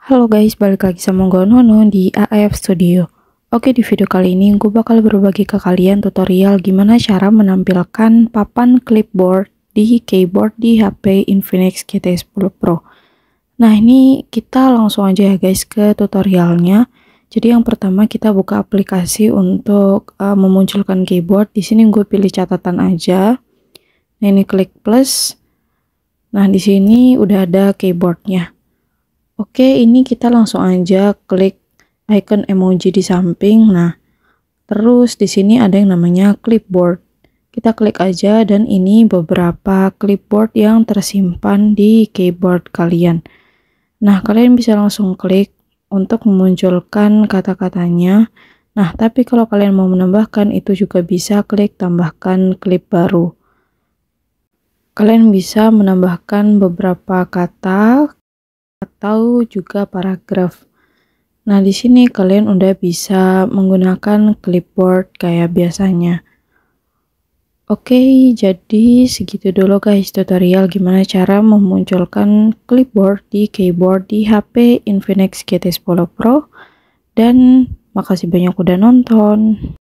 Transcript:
Halo guys, balik lagi sama gue Nono di AF Studio Oke, di video kali ini gue bakal berbagi ke kalian tutorial gimana cara menampilkan papan clipboard di keyboard di HP Infinix GT10 Pro Nah ini kita langsung aja ya guys ke tutorialnya Jadi yang pertama kita buka aplikasi untuk uh, memunculkan keyboard Di sini gue pilih catatan aja Nah ini klik plus Nah di sini udah ada keyboardnya Oke, ini kita langsung aja klik icon emoji di samping. Nah, terus di sini ada yang namanya clipboard. Kita klik aja dan ini beberapa clipboard yang tersimpan di keyboard kalian. Nah, kalian bisa langsung klik untuk memunculkan kata-katanya. Nah, tapi kalau kalian mau menambahkan itu juga bisa klik tambahkan klip baru. Kalian bisa menambahkan beberapa kata atau juga paragraf. Nah, di sini kalian udah bisa menggunakan clipboard kayak biasanya. Oke, jadi segitu dulu guys tutorial gimana cara memunculkan clipboard di keyboard di HP Infinix GT10 Pro. Dan makasih banyak udah nonton.